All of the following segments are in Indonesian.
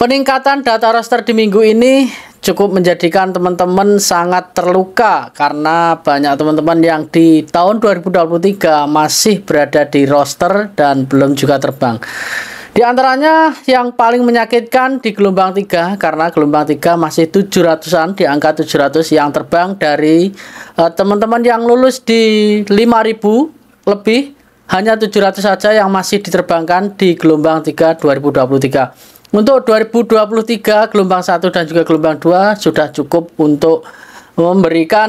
Peningkatan data roster di minggu ini cukup menjadikan teman-teman sangat terluka karena banyak teman-teman yang di tahun 2023 masih berada di roster dan belum juga terbang. Di antaranya yang paling menyakitkan di gelombang 3 karena gelombang 3 masih 700-an di angka 700 yang terbang dari eh, teman-teman uh, yang lulus di 5000 lebih hanya 700 saja yang masih diterbangkan di gelombang 3 2023. Untuk 2023 gelombang 1 dan juga gelombang 2 sudah cukup untuk memberikan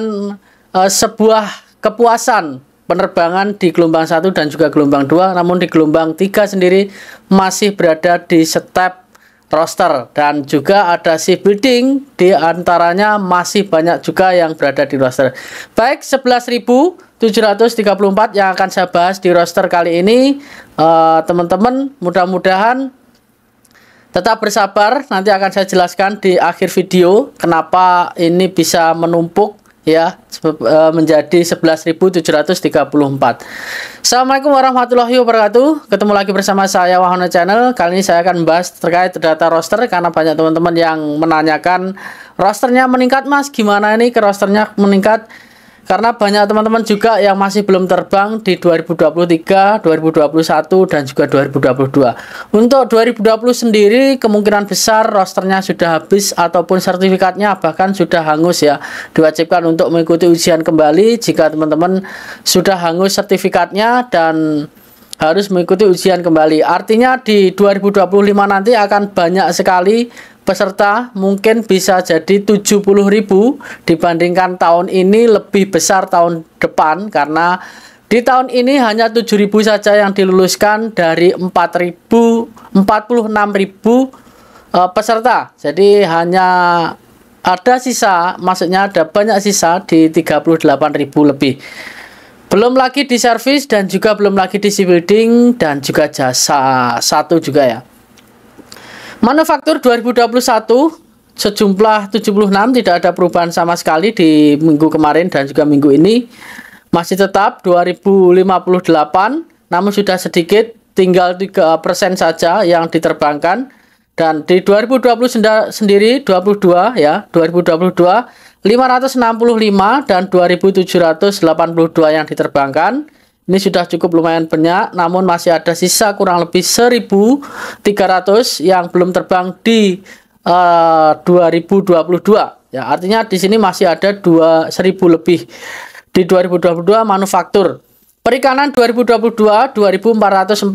uh, sebuah kepuasan penerbangan di gelombang 1 dan juga gelombang 2 namun di gelombang 3 sendiri masih berada di step roster dan juga ada si building di antaranya masih banyak juga yang berada di roster. Baik 11.734 yang akan saya bahas di roster kali ini eh, teman-teman mudah-mudahan Tetap bersabar, nanti akan saya jelaskan di akhir video kenapa ini bisa menumpuk ya e, menjadi 11.734. Assalamualaikum warahmatullahi wabarakatuh. Ketemu lagi bersama saya Wahana Channel. Kali ini saya akan membahas terkait data roster karena banyak teman-teman yang menanyakan rosternya meningkat Mas, gimana ini ke rosternya meningkat? Karena banyak teman-teman juga yang masih belum terbang di 2023, 2021, dan juga 2022. Untuk 2020 sendiri kemungkinan besar rosternya sudah habis ataupun sertifikatnya bahkan sudah hangus ya. Diwajibkan untuk mengikuti ujian kembali jika teman-teman sudah hangus sertifikatnya dan harus mengikuti ujian kembali. Artinya di 2025 nanti akan banyak sekali peserta mungkin bisa jadi 70.000 dibandingkan tahun ini lebih besar tahun depan karena di tahun ini hanya 7.000 saja yang diluluskan dari 4.000 46.000 eh, peserta. Jadi hanya ada sisa, maksudnya ada banyak sisa di 38.000 lebih. Belum lagi di service dan juga belum lagi di shipbuilding dan juga jasa satu juga ya. Manufaktur 2021 sejumlah 76 tidak ada perubahan sama sekali di minggu kemarin dan juga minggu ini. Masih tetap 2058 namun sudah sedikit tinggal 3% saja yang diterbangkan dan di 2020 sendiri 22 ya 2022 565 dan 2782 yang diterbangkan ini sudah cukup lumayan banyak, namun masih ada sisa kurang lebih 1.300 yang belum terbang di eh, uh, 2022. Ya, artinya di sini masih ada 2.000 lebih di 2022 manufaktur. Perikanan 2022 2440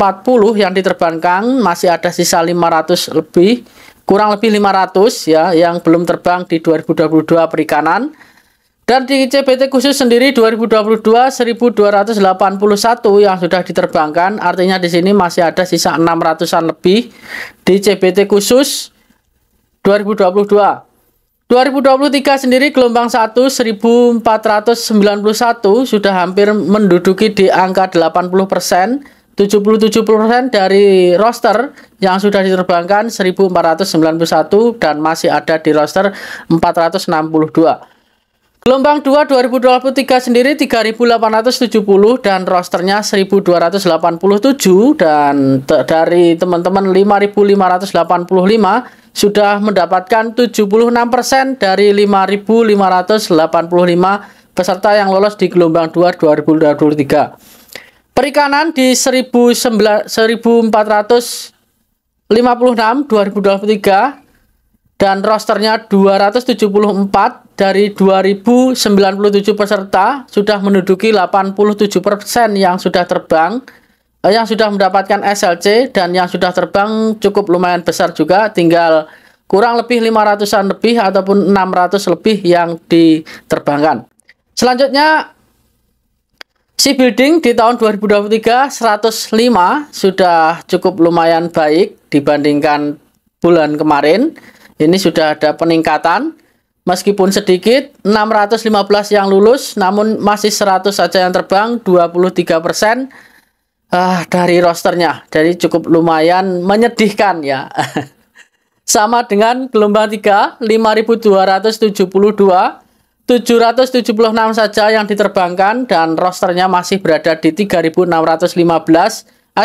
yang diterbangkan masih ada sisa 500 lebih, kurang lebih 500 ya yang belum terbang di 2022 perikanan. Dan di CPT khusus sendiri 2022 1281 yang sudah diterbangkan, artinya di sini masih ada sisa 600-an lebih di CPT khusus 2022. 2023 sendiri gelombang 1 1491 sudah hampir menduduki di angka 80%, 77% dari roster yang sudah diterbangkan 1491 dan masih ada di roster 462. Gelombang 2 2023 sendiri 3.870 dan rosternya 1.287 dan dari teman-teman 5.585 sudah mendapatkan 76% dari 5.585 peserta yang lolos di gelombang 2 2023. Perikanan di 1456 2023 dan rosternya 274 dari 2097 peserta sudah menduduki 87% yang sudah terbang eh, yang sudah mendapatkan SLC dan yang sudah terbang cukup lumayan besar juga tinggal kurang lebih 500-an lebih ataupun 600 lebih yang diterbangkan selanjutnya si building di tahun 2023 105 sudah cukup lumayan baik dibandingkan bulan kemarin ini sudah ada peningkatan meskipun sedikit 615 yang lulus namun masih 100 saja yang terbang 23 persen ah, dari rosternya jadi cukup lumayan menyedihkan ya sama dengan gelombang 3 5272 776 saja yang diterbangkan dan rosternya masih berada di 3615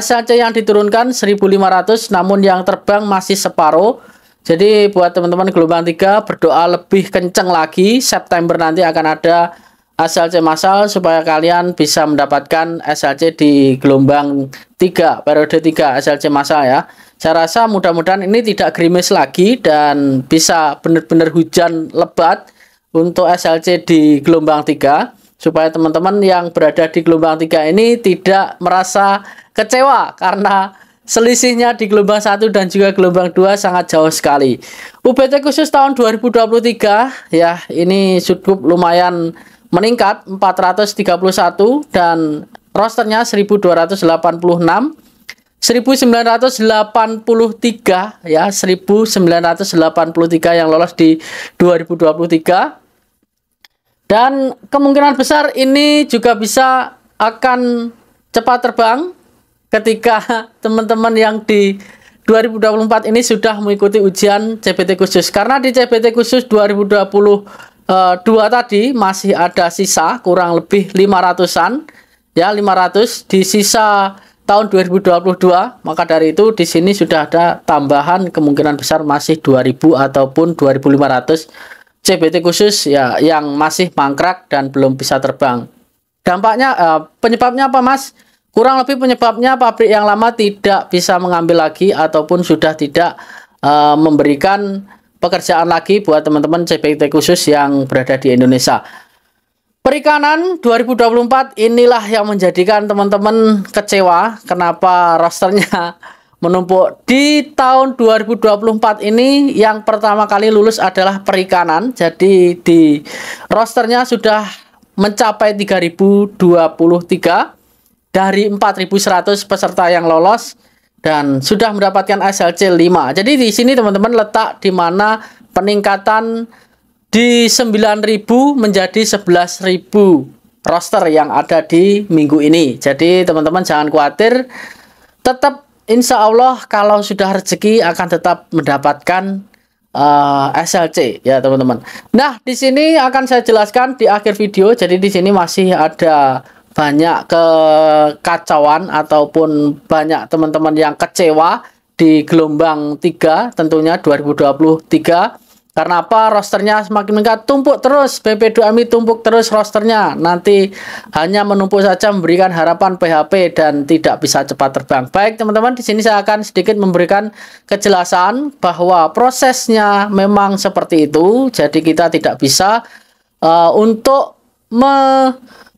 saja yang diturunkan 1500 namun yang terbang masih separuh jadi buat teman-teman gelombang 3 berdoa lebih kencang lagi September nanti akan ada SLC massal supaya kalian bisa mendapatkan SLC di gelombang 3 periode 3 SLC massal ya. Saya rasa mudah-mudahan ini tidak gerimis lagi dan bisa benar-benar hujan lebat untuk SLC di gelombang 3 supaya teman-teman yang berada di gelombang 3 ini tidak merasa kecewa karena Selisihnya di gelombang 1 dan juga gelombang 2 sangat jauh sekali. UBT khusus tahun 2023 ya, ini cukup lumayan meningkat 431 dan rosternya 1286 1983 ya 1983 yang lolos di 2023 dan kemungkinan besar ini juga bisa akan cepat terbang ketika teman-teman yang di 2024 ini sudah mengikuti ujian CBT khusus karena di CBT khusus 2022 eh, tadi masih ada sisa kurang lebih 500-an ya 500 di sisa tahun 2022 maka dari itu di sini sudah ada tambahan kemungkinan besar masih 2000 ataupun 2500 CBT khusus ya yang masih mangkrak dan belum bisa terbang dampaknya eh, penyebabnya apa Mas? Kurang lebih penyebabnya pabrik yang lama tidak bisa mengambil lagi ataupun sudah tidak uh, memberikan pekerjaan lagi buat teman-teman CPT khusus yang berada di Indonesia. Perikanan 2024 inilah yang menjadikan teman-teman kecewa kenapa rosternya menumpuk. Di tahun 2024 ini yang pertama kali lulus adalah perikanan. Jadi di rosternya sudah mencapai 3023 dari 4.100 peserta yang lolos dan sudah mendapatkan SLC 5. Jadi di sini teman-teman letak di mana peningkatan di 9.000 menjadi 11.000 roster yang ada di minggu ini. Jadi teman-teman jangan khawatir, tetap insya Allah kalau sudah rezeki akan tetap mendapatkan uh, eh, SLC ya teman-teman. Nah di sini akan saya jelaskan di akhir video. Jadi di sini masih ada banyak kekacauan ataupun banyak teman-teman yang kecewa di gelombang 3 tentunya 2023 karena apa rosternya semakin meningkat tumpuk terus bp 2 AMI tumpuk terus rosternya nanti hanya menumpuk saja memberikan harapan PHP dan tidak bisa cepat terbang baik teman-teman di sini saya akan sedikit memberikan kejelasan bahwa prosesnya memang seperti itu jadi kita tidak bisa uh, untuk me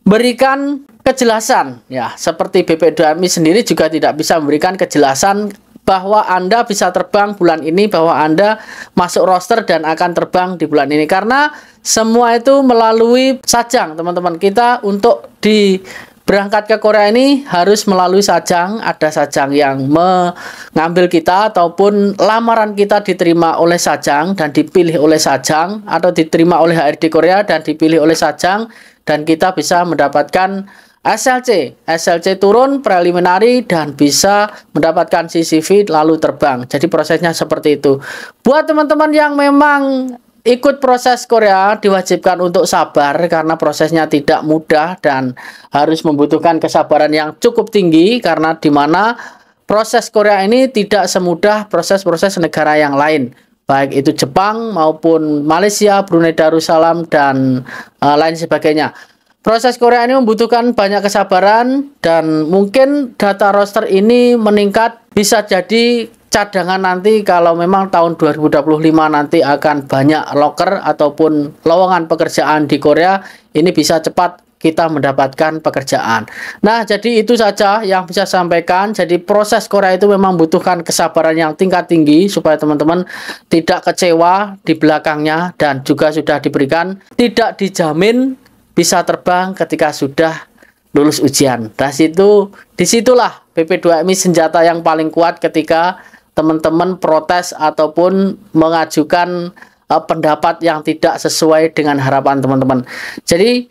berikan kejelasan ya seperti BP2MI sendiri juga tidak bisa memberikan kejelasan bahwa Anda bisa terbang bulan ini bahwa Anda masuk roster dan akan terbang di bulan ini karena semua itu melalui sajang teman-teman kita untuk di Berangkat ke Korea ini harus melalui sajang, ada sajang yang mengambil kita ataupun lamaran kita diterima oleh sajang dan dipilih oleh sajang atau diterima oleh HRD Korea dan dipilih oleh sajang dan kita bisa mendapatkan SLC, SLC turun preliminary dan bisa mendapatkan CCV lalu terbang. Jadi prosesnya seperti itu. Buat teman-teman yang memang Ikut proses Korea diwajibkan untuk sabar karena prosesnya tidak mudah dan harus membutuhkan kesabaran yang cukup tinggi karena di mana proses Korea ini tidak semudah proses-proses negara yang lain baik itu Jepang maupun Malaysia, Brunei Darussalam dan uh, lain sebagainya. Proses Korea ini membutuhkan banyak kesabaran dan mungkin data roster ini meningkat bisa jadi cadangan nanti kalau memang tahun 2025 nanti akan banyak loker ataupun lowongan pekerjaan di Korea ini bisa cepat kita mendapatkan pekerjaan. Nah, jadi itu saja yang bisa sampaikan. Jadi proses Korea itu memang butuhkan kesabaran yang tingkat tinggi supaya teman-teman tidak kecewa di belakangnya dan juga sudah diberikan tidak dijamin bisa terbang ketika sudah lulus ujian. Dan nah, situ disitulah pp 2 mi senjata yang paling kuat ketika teman-teman protes ataupun mengajukan uh, pendapat yang tidak sesuai dengan harapan teman-teman. Jadi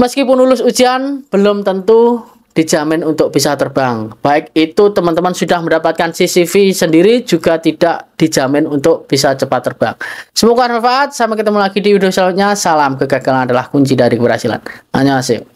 meskipun lulus ujian belum tentu dijamin untuk bisa terbang. Baik itu teman-teman sudah mendapatkan CCV sendiri juga tidak dijamin untuk bisa cepat terbang. Semoga bermanfaat. Sampai ketemu lagi di video selanjutnya. Salam kegagalan adalah kunci dari keberhasilan. Annyeonghaseyo.